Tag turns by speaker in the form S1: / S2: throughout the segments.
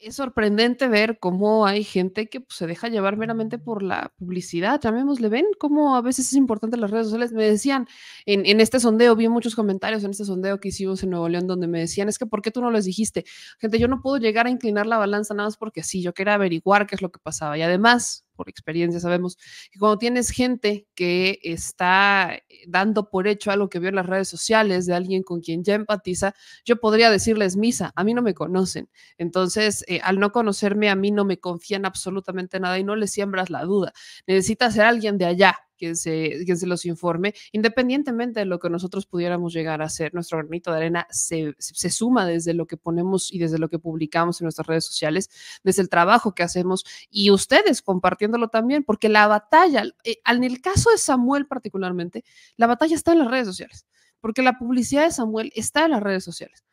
S1: es sorprendente ver cómo hay gente que pues, se deja llevar meramente mm. por la publicidad, ¿le ven cómo a veces es importante las redes sociales. Me decían en, este sondeo, vi muchos comentarios en este sondeo que hicimos en Nuevo León donde me decían, es que ¿por qué tú no les dijiste? Gente, yo no puedo llegar a inclinar la balanza nada más porque sí, yo quería averiguar qué es lo que pasaba. Y además, por experiencia sabemos que cuando tienes gente que está eh, dando por hecho algo que vio en las redes sociales de alguien con quien ya empatiza, yo podría decirles misa, a mí no me conocen. Entonces, eh, al no conocerme, a mí no me confían absolutamente nada y no le siembras la duda. Necesitas ser alguien de allá quien se, los informe, independientemente de lo que nosotros pudiéramos llegar a hacer, nuestro granito de arena se, se suma desde lo que ponemos y desde lo que publicamos en nuestras redes sociales, desde el trabajo que hacemos y ustedes compartiéndolo también, porque la batalla, eh, en el caso de Samuel particularmente, la batalla está en las redes sociales, porque la publicidad de Samuel está en las redes sociales.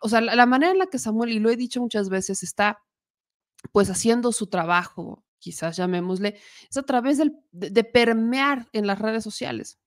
S1: O sea, la, la manera en la que Samuel, y lo he dicho muchas veces, está pues haciendo su trabajo quizás llamémosle, es a través del, de, permear en las redes sociales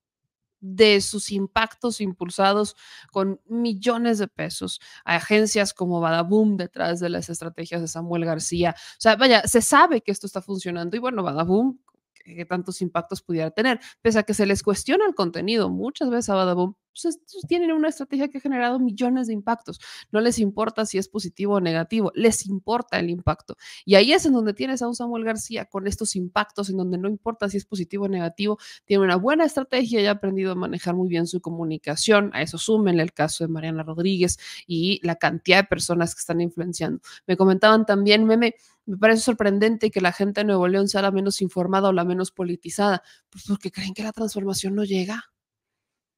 S1: de sus impactos impulsados con millones de pesos a agencias como Badaboom detrás de las estrategias de Samuel García. O sea, vaya, se sabe que esto está funcionando y bueno, Badaboom, que tantos impactos pudiera tener, pese a que se les cuestiona el contenido muchas veces a Badaboom, pues, pues, tienen una estrategia que ha generado millones de impactos. No les importa si es positivo o negativo, les importa el impacto. Y ahí es en donde tienes a un Samuel García con estos impactos, en donde no importa si es positivo o negativo, tiene una buena estrategia y ha aprendido a manejar muy bien su comunicación. A eso sumen el caso de Mariana Rodríguez y la cantidad de personas que están influenciando. Me comentaban también, meme, me parece sorprendente que la gente de Nuevo León sea la menos informada o la menos politizada, pues porque creen que la transformación no llega.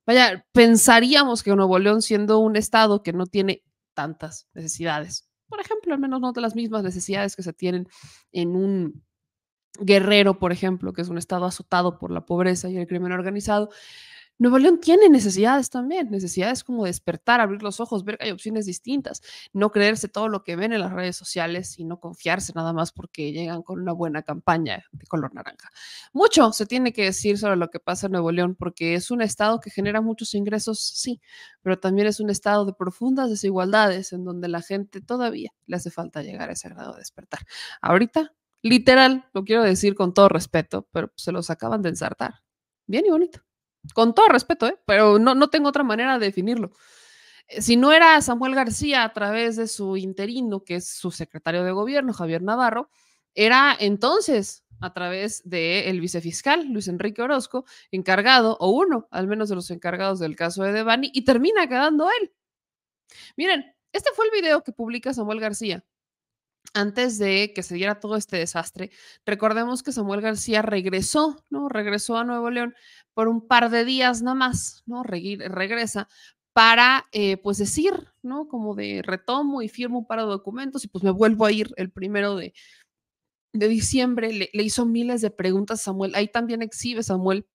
S1: Vaya, pensaríamos que Nuevo León, siendo un estado que no tiene tantas necesidades, por ejemplo, al menos no de las mismas necesidades que se tienen en un Guerrero, por ejemplo, que es un estado azotado por la pobreza y el crimen organizado, Nuevo León tiene necesidades también, necesidades como despertar, abrir los ojos, ver que hay opciones distintas, no creerse todo lo que ven en las redes sociales y no confiarse nada más porque llegan con una buena campaña de color naranja. Mucho se tiene que decir sobre lo que pasa en Nuevo León porque es un estado que genera muchos ingresos, sí, pero también es un estado de profundas desigualdades en donde la gente todavía le hace falta llegar a ese grado de despertar. Ahorita, literal, lo quiero decir con todo respeto, pero se los acaban de ensartar. Bien y bonito. Con todo respeto, ¿eh? pero no, no tengo otra manera de definirlo. Eh, si no era Samuel García a través de su interino, que es su secretario de gobierno, Javier Navarro, era entonces a través del vicefiscal Luis Enrique Orozco, encargado, o uno al menos de los encargados del caso de Devani, y termina quedando él. Miren, este fue el video que publica Samuel García antes de que se diera todo este desastre, recordemos que Samuel García regresó, ¿no? Regresó a Nuevo León por un par de días nada más, ¿no? regresa para, eh, pues, decir, ¿no? Como de retomo y firmo un par de documentos y pues me vuelvo a ir el primero de, de diciembre. Le, le hizo miles de preguntas a Samuel. Ahí también exhibe Samuel,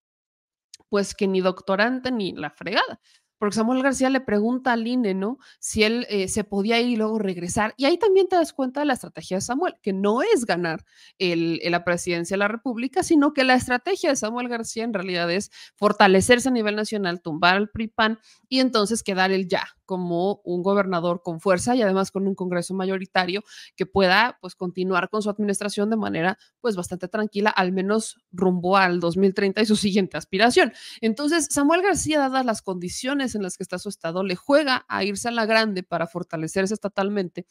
S1: pues, que ni doctorante ni la fregada porque Samuel García le pregunta al INE, ¿no? Si él eh, se podía ir y luego regresar. Y ahí también te das cuenta de la estrategia de Samuel, que no es ganar eh, la presidencia de la República, sino que la estrategia de Samuel García en realidad es fortalecerse a nivel nacional, tumbar al PRIPAN y entonces quedar el ya, como un gobernador con fuerza y además con un Congreso mayoritario que pueda pues continuar con su administración de manera pues bastante tranquila, al menos rumbo al 2030 y su siguiente aspiración. Entonces, Samuel García, dadas las condiciones en las que está su estado, le juega a irse a la grande para fortalecerse estatalmente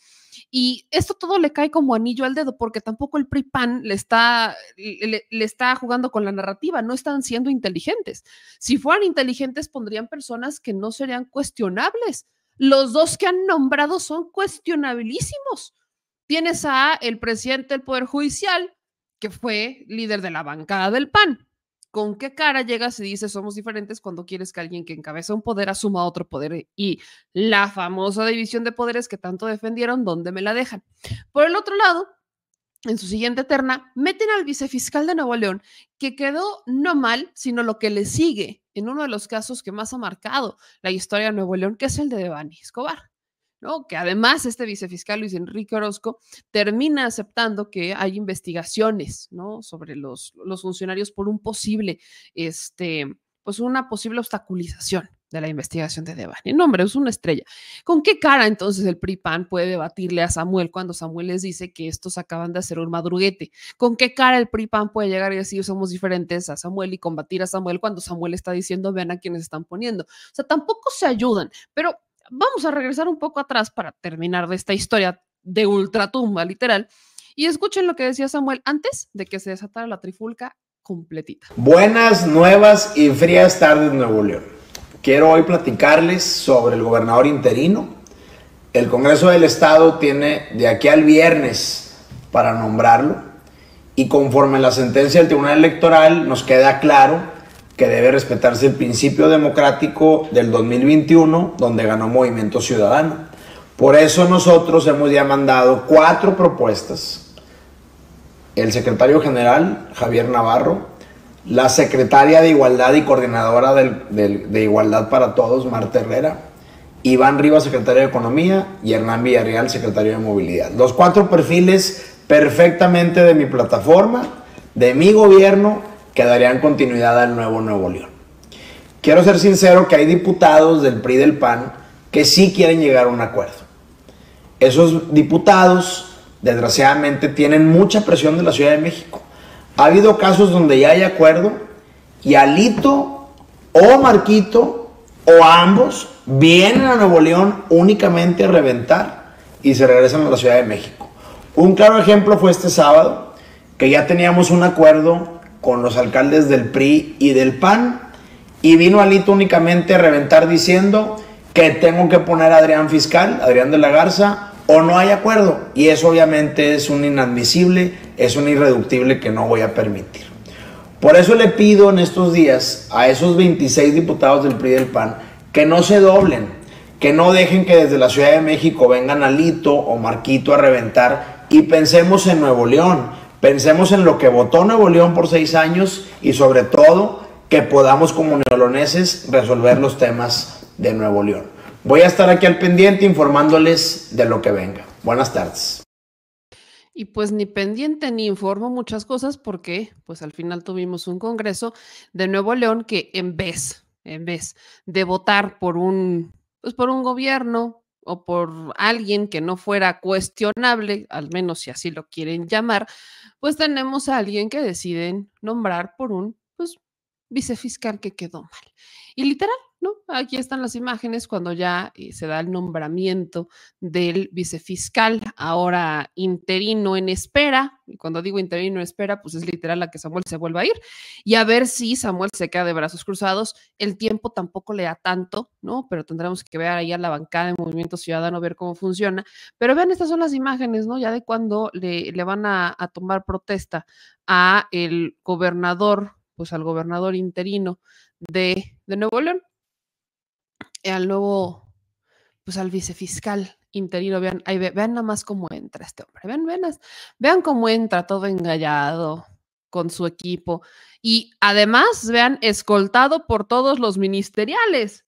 S1: y esto todo le cae como anillo al dedo porque tampoco el PRIPAN le está le, le está jugando con la narrativa, no están siendo inteligentes. Si fueran inteligentes pondrían personas que no serían cuestionables los dos que han nombrado son cuestionabilísimos. Tienes a el presidente del Poder Judicial, que fue líder de la bancada del PAN. ¿Con qué cara llegas y dices somos diferentes cuando quieres que alguien que encabeza un poder asuma otro poder? Y la famosa división de poderes que tanto defendieron, ¿dónde me la dejan? Por el otro lado, en su siguiente terna, meten al vicefiscal de Nuevo León, que quedó no mal, sino lo que le sigue, en uno de los casos que más ha marcado la historia de Nuevo León, que es el de Devani Escobar. ¿no? Que además este vicefiscal Luis Enrique Orozco termina aceptando que hay investigaciones, ¿no? Sobre los, funcionarios por un posible, este, pues una posible obstaculización, de la investigación de Devane. No, hombre, es una estrella. ¿Con qué cara entonces el PRIPAN puede debatirle a Samuel cuando Samuel les dice que estos acaban de hacer un madruguete? ¿Con qué cara el PRIPAN puede llegar y decir somos diferentes a Samuel y combatir a Samuel cuando Samuel está diciendo vean a quienes están poniendo? O sea, tampoco se ayudan, pero vamos a regresar un poco atrás para terminar de esta historia de ultratumba, literal. Y escuchen lo que decía Samuel antes de que se desatara la trifulca completita.
S2: Buenas, nuevas y frías tardes, Nuevo León. Quiero hoy platicarles sobre el gobernador interino. El Congreso del Estado tiene de aquí al viernes para nombrarlo y conforme la sentencia del Tribunal Electoral nos queda claro que debe respetarse el principio democrático del 2021 donde ganó Movimiento Ciudadano. Por eso nosotros hemos ya mandado cuatro propuestas. El secretario general, Javier Navarro, la secretaria de Igualdad y coordinadora de Igualdad para Todos, Marta Herrera, Iván Rivas, secretario de Economía, y Hernán Villarreal, secretario de Movilidad. Los cuatro perfiles perfectamente de mi plataforma, de mi gobierno, que darían continuidad al nuevo Nuevo León. Quiero ser sincero que hay diputados del PRI del PAN que sí quieren llegar a un acuerdo. Esos diputados, desgraciadamente, tienen mucha presión de la Ciudad de México ha habido casos donde ya hay acuerdo y Alito o Marquito o ambos vienen a Nuevo León únicamente a reventar y se regresan a la Ciudad de México. Un claro ejemplo fue este sábado, que ya teníamos un acuerdo con los alcaldes del PRI y del PAN y vino Alito únicamente a reventar diciendo que tengo que poner a Adrián Fiscal, Adrián de la Garza, o no hay acuerdo. Y eso obviamente es un inadmisible, es un irreductible que no voy a permitir. Por eso le pido en estos días a esos 26 diputados del PRI del PAN que no se doblen, que no dejen que desde la Ciudad de México vengan Alito o Marquito a reventar y pensemos en Nuevo León, pensemos en lo que votó Nuevo León por seis años y sobre todo que podamos como neoloneses resolver los temas de Nuevo León. Voy a estar aquí al pendiente informándoles de lo que venga. Buenas tardes.
S1: Y pues ni pendiente ni informo muchas cosas porque pues al final tuvimos un congreso de Nuevo León que en vez, en vez de votar por un, pues por un gobierno o por alguien que no fuera cuestionable, al menos si así lo quieren llamar, pues tenemos a alguien que deciden nombrar por un pues vicefiscal que quedó mal. Y literal, aquí están las imágenes cuando ya eh, se da el nombramiento del vicefiscal, ahora interino en espera. Y cuando digo interino en espera, pues es literal a que Samuel se vuelva a ir. Y a ver si Samuel se queda de brazos cruzados. El tiempo tampoco le da tanto, ¿no? Pero tendremos que ver ahí a la bancada de Movimiento Ciudadano, ver cómo funciona. Pero vean, estas son las imágenes, ¿no? Ya de cuando le, le van a, tomar protesta a el gobernador, pues al gobernador interino de, de Nuevo León al nuevo, pues al vicefiscal interino, vean, ahí nada más cómo entra este hombre, vean, vean, vean cómo entra todo engallado con su equipo y además vean escoltado por todos los ministeriales.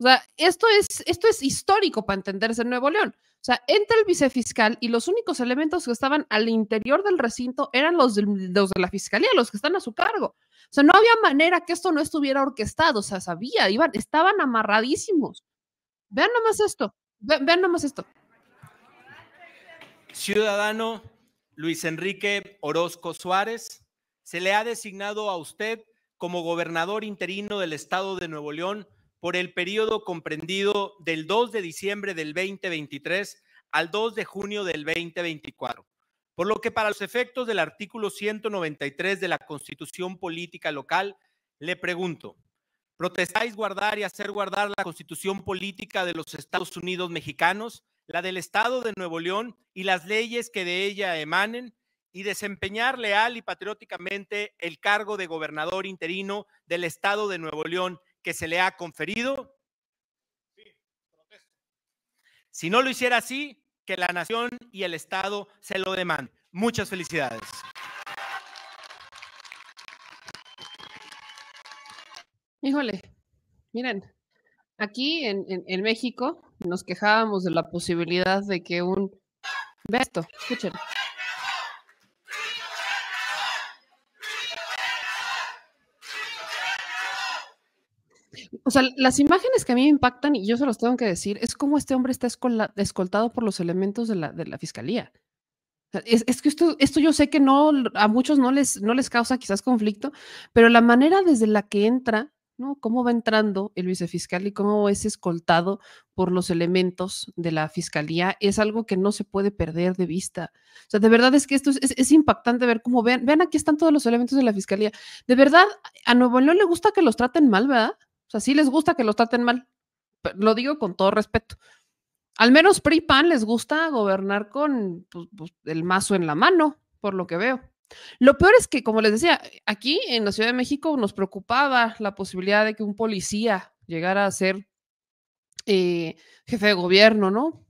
S1: O sea, esto es, esto es histórico para entenderse en Nuevo León. O sea, entra el vicefiscal y los únicos elementos que estaban al interior del recinto eran los de, la fiscalía, los que están a su cargo. O sea, no había manera que esto no estuviera orquestado, o sea, sabía, iban, estaban amarradísimos. Vean nomás esto, vean nomás esto.
S2: Ciudadano Luis Enrique Orozco Suárez, se le ha designado a usted como gobernador interino del estado de Nuevo León por el periodo comprendido del 2 de diciembre del 2023 al 2 de junio del 2024, por lo que para los efectos del artículo 193 de la Constitución Política Local, le pregunto, ¿protestáis guardar y hacer guardar la Constitución Política de los Estados Unidos mexicanos, la del Estado de Nuevo León y las leyes que de ella emanen? y desempeñar leal y patrióticamente el cargo de gobernador interino del Estado de Nuevo León que se le ha conferido. Si no lo hiciera así, que la nación y el Estado se lo demanden. Muchas felicidades.
S1: Híjole, miren, aquí en, México nos quejábamos de la posibilidad de que un... Ve O sea, las imágenes que a mí me impactan, y yo se los tengo que decir, es cómo este hombre está escoltado por los elementos de la, de la fiscalía. Es, es, que esto, esto yo sé que no a muchos no les, no les causa quizás conflicto, pero la manera desde la que entra, ¿no? Cómo va entrando el vicefiscal y cómo es escoltado por los elementos de la fiscalía es algo que no se puede perder de vista. O sea, de verdad es que esto es, es impactante ver cómo ven vean aquí están todos los elementos de la fiscalía. De verdad, a Nuevo León le gusta que los traten mal, ¿verdad? O sea, sí les gusta que los traten mal. Lo digo con todo respeto. Al menos PriPan les gusta gobernar con pues, pues, el mazo en la mano, por lo que veo. Lo peor es que, como les decía, aquí en la Ciudad de México nos preocupaba la posibilidad de que un policía llegara a ser eh, jefe de gobierno, ¿no?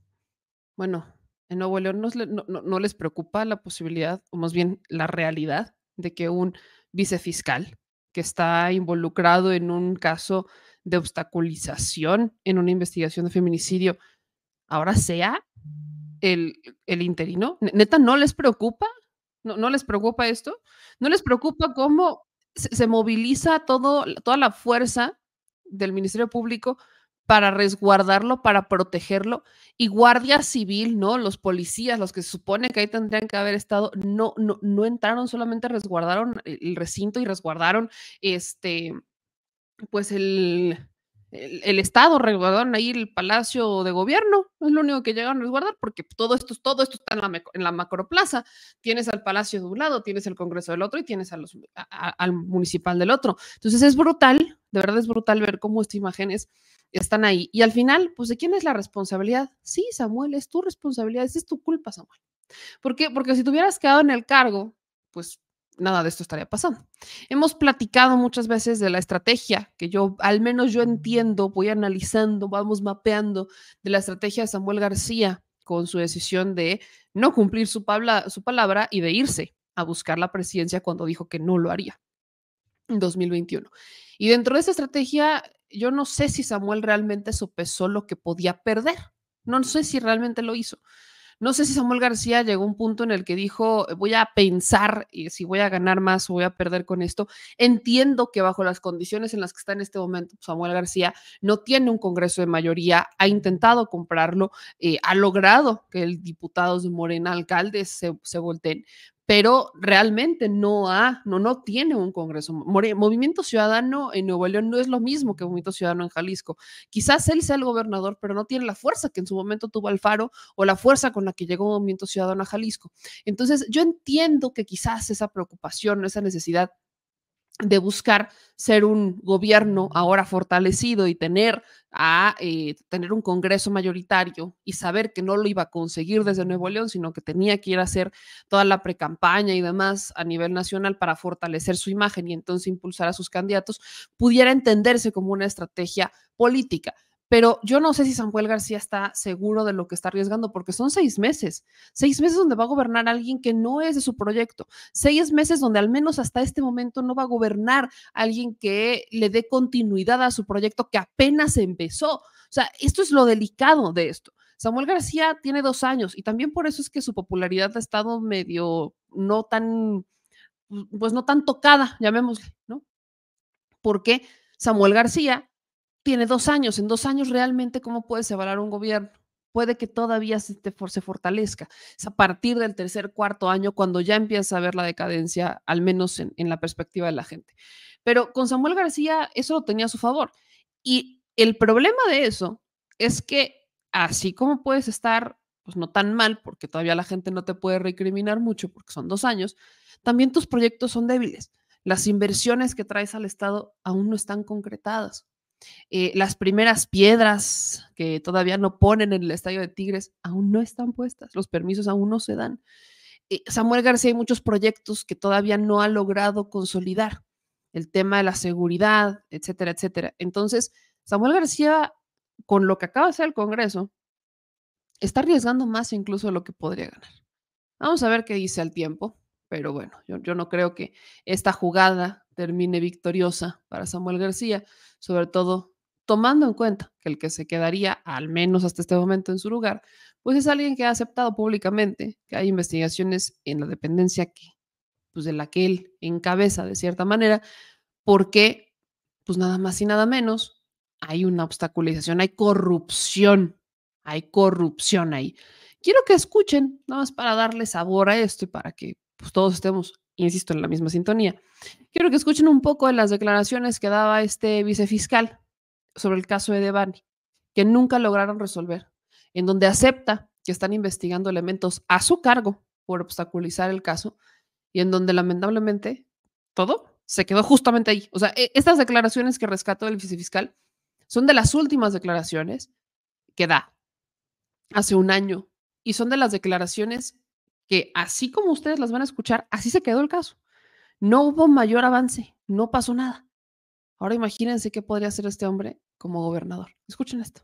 S1: Bueno, en Nuevo León no, no les preocupa la posibilidad, o más bien la realidad, de que un vicefiscal que está involucrado en un caso de obstaculización en una investigación de feminicidio, ahora sea el, interino? ¿Neta no les preocupa? ¿No, ¿No, les preocupa esto? ¿No les preocupa cómo se, moviliza todo, toda la fuerza del Ministerio Público para resguardarlo, para protegerlo. Y Guardia Civil, ¿no? Los policías, los que se supone que ahí tendrían que haber estado, no, no, no entraron, solamente resguardaron el recinto y resguardaron este, pues el, el, Estado, resguardaron ahí el Palacio de Gobierno, es lo único que llegaron a resguardar, porque todo esto, todo esto está en la, macroplaza. Tienes al Palacio de un lado, tienes el Congreso del otro y tienes al municipal del otro. Entonces es brutal, de verdad es brutal ver cómo esta imagen es están ahí. Y al final, pues, ¿de quién es la responsabilidad? Sí, Samuel, es tu responsabilidad, es tu culpa, Samuel. ¿Por Porque si te hubieras quedado en el cargo, pues nada de esto estaría pasando. Hemos platicado muchas veces de la estrategia que yo, al menos yo entiendo, voy analizando, vamos mapeando de la estrategia de Samuel García con su decisión de no cumplir su, su palabra y de irse a buscar la presidencia cuando dijo que no lo haría en 2021. Y dentro de esa estrategia yo no sé si Samuel realmente sopesó lo que podía perder. No sé si realmente lo hizo. No sé si Samuel García llegó a un punto en el que dijo, voy a pensar si voy a ganar más o voy a perder con esto. Entiendo que bajo las condiciones en las que está en este momento Samuel García no tiene un Congreso de mayoría, ha intentado comprarlo, eh, ha logrado que el diputados de Morena, alcaldes, se, se volteen, pero realmente no ha, no, no tiene un Congreso. Movimiento Ciudadano en Nuevo León no es lo mismo que Movimiento Ciudadano en Jalisco. Quizás él sea el gobernador, pero no tiene la fuerza que en su momento tuvo Alfaro o la fuerza con la que llegó Movimiento Ciudadano a Jalisco. Entonces, yo entiendo que quizás esa preocupación, esa necesidad de buscar ser un gobierno ahora fortalecido y tener a eh, tener un Congreso mayoritario y saber que no lo iba a conseguir desde Nuevo León, sino que tenía que ir a hacer toda la precampaña y demás a nivel nacional para fortalecer su imagen y entonces impulsar a sus candidatos, pudiera entenderse como una estrategia política pero yo no sé si Samuel García está seguro de lo que está arriesgando, porque son seis meses, seis meses donde va a gobernar alguien que no es de su proyecto, seis meses donde al menos hasta este momento no va a gobernar alguien que le dé continuidad a su proyecto que apenas empezó. O sea, esto es lo delicado de esto. Samuel García tiene dos años y también por eso es que su popularidad ha estado medio no tan, pues no tan tocada, llamémosle, ¿no? Porque Samuel García tiene dos años. En dos años realmente, ¿cómo puedes evaluar un gobierno? Puede que todavía se, fortalezca. Es a partir del tercer, cuarto año cuando ya empieza a ver la decadencia, al menos en, en la perspectiva de la gente. Pero con Samuel García eso lo tenía a su favor. Y el problema de eso es que así como puedes estar pues no tan mal, porque todavía la gente no te puede recriminar mucho porque son dos años, también tus proyectos son débiles. Las inversiones que traes al Estado aún no están concretadas. Eh, las primeras piedras que todavía no ponen en el estadio de Tigres aún no están puestas, los permisos aún no se dan. Eh, Samuel García hay muchos proyectos que todavía no ha logrado consolidar, el tema de la seguridad, etcétera, etcétera. Entonces, Samuel García, con lo que acaba de hacer el Congreso, está arriesgando más incluso de lo que podría ganar. Vamos a ver qué dice al tiempo pero bueno, yo, no creo que esta jugada termine victoriosa para Samuel García, sobre todo tomando en cuenta que el que se quedaría, al menos hasta este momento, en su lugar, pues es alguien que ha aceptado públicamente que hay investigaciones en la dependencia que, pues de la que él encabeza de cierta manera, porque, pues nada más y nada menos, hay una obstaculización, hay corrupción, hay corrupción ahí. Quiero que escuchen, nada más para darle sabor a esto y para que pues todos estemos, insisto, en la misma sintonía. Quiero que escuchen un poco de las declaraciones que daba este vicefiscal sobre el caso de Devani, que nunca lograron resolver, en donde acepta que están investigando elementos a su cargo por obstaculizar el caso y en donde lamentablemente todo se quedó justamente ahí. O sea, e, estas declaraciones que rescató el vicefiscal son de las últimas declaraciones que da hace un año y son de las declaraciones que así como ustedes las van a escuchar, así se quedó el caso. No hubo mayor avance, no pasó nada. Ahora imagínense qué podría hacer este hombre como gobernador. Escuchen esto.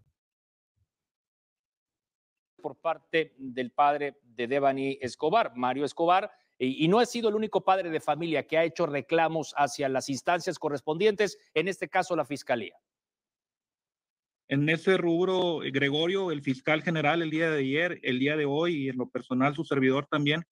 S3: Por parte del padre de Devani Escobar, Mario Escobar, y, no ha sido el único padre de familia que ha hecho reclamos hacia las instancias correspondientes, en este caso la Fiscalía. En ese rubro, eh, Gregorio, el fiscal general, el día de ayer, el día de hoy y en lo personal su servidor también,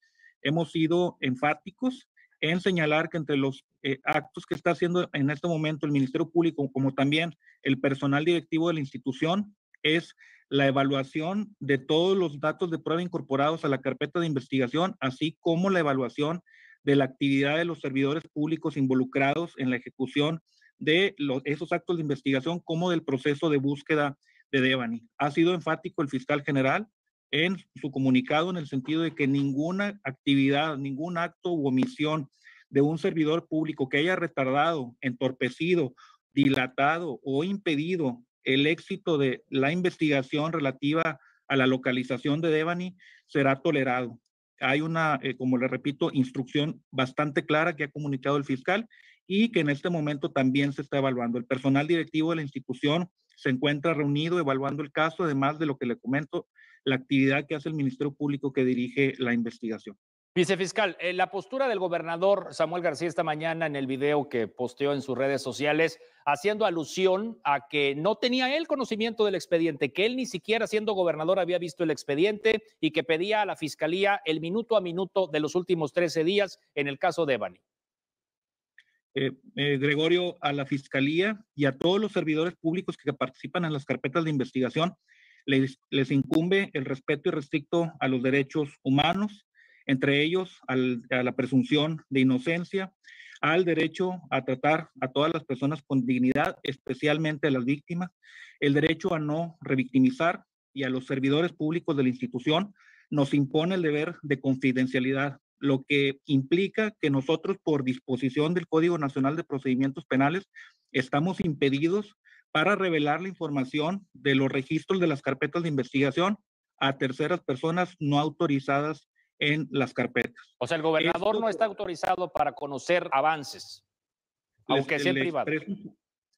S3: hemos sido enfáticos en señalar que entre los eh, actos que está haciendo en este momento el Ministerio Público, como también el personal directivo de la institución, es la evaluación de todos los datos de prueba incorporados a la carpeta de investigación, así como la evaluación de la actividad de los servidores públicos involucrados en la ejecución de esos actos de investigación como del proceso de búsqueda de Devani. Ha sido enfático el fiscal general en su comunicado en el sentido de que ninguna actividad, ningún acto u omisión de un servidor público que haya retardado, entorpecido, dilatado o impedido el éxito de la investigación relativa a la localización de Devani será tolerado. Hay una, eh, como le repito, instrucción bastante clara que ha comunicado el fiscal y que en este momento también se está evaluando. El personal directivo de la institución se encuentra reunido evaluando el caso, además de lo que le comento, la actividad que hace el Ministerio Público que dirige la investigación. Vicefiscal, eh, la postura del gobernador Samuel García esta mañana en el video que posteó en sus redes sociales, haciendo alusión a que no tenía él conocimiento del expediente, que él ni siquiera siendo gobernador había visto el expediente y que pedía a la fiscalía el minuto a minuto de los últimos 13 días en el caso de Evani. Eh, eh, Gregorio, a la Fiscalía y a todos los servidores públicos que participan en las carpetas de investigación, les, incumbe el respeto y irrestricto a los derechos humanos, entre ellos a la presunción de inocencia, al derecho a tratar a todas las personas con dignidad, especialmente a las víctimas, el derecho a no revictimizar y a los servidores públicos de la institución nos impone el deber de confidencialidad lo que implica que nosotros por disposición del Código Nacional de Procedimientos Penales estamos impedidos para revelar la información de los registros de las carpetas de investigación a terceras personas no autorizadas en las carpetas. O sea, el gobernador no está autorizado para conocer avances, aunque sea privado.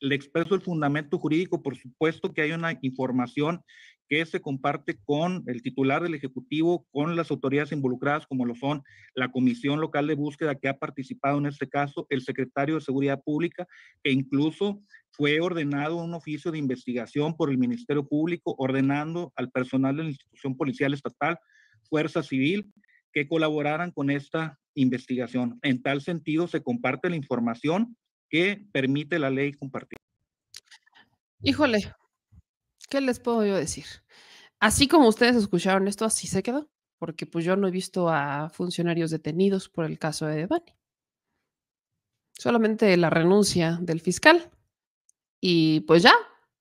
S3: le expreso el fundamento jurídico, por supuesto que hay una información que se comparte con el titular del Ejecutivo, con las autoridades involucradas, como lo son la Comisión Local de Búsqueda que ha participado en este caso, el secretario de Seguridad Pública, e incluso fue ordenado un oficio de investigación por el Ministerio Público, ordenando al personal de la institución policial estatal, Fuerza Civil, que colaboraran con esta investigación. En tal sentido, se comparte la información que permite la ley compartir.
S1: Híjole, ¿Qué les puedo yo decir? Así como ustedes escucharon esto, así se quedó, porque pues yo no he visto a funcionarios detenidos por el caso de Devani. Solamente la renuncia del fiscal. Y pues ya,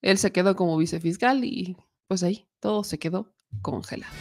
S1: él se quedó como vicefiscal y pues ahí todo se quedó congelado.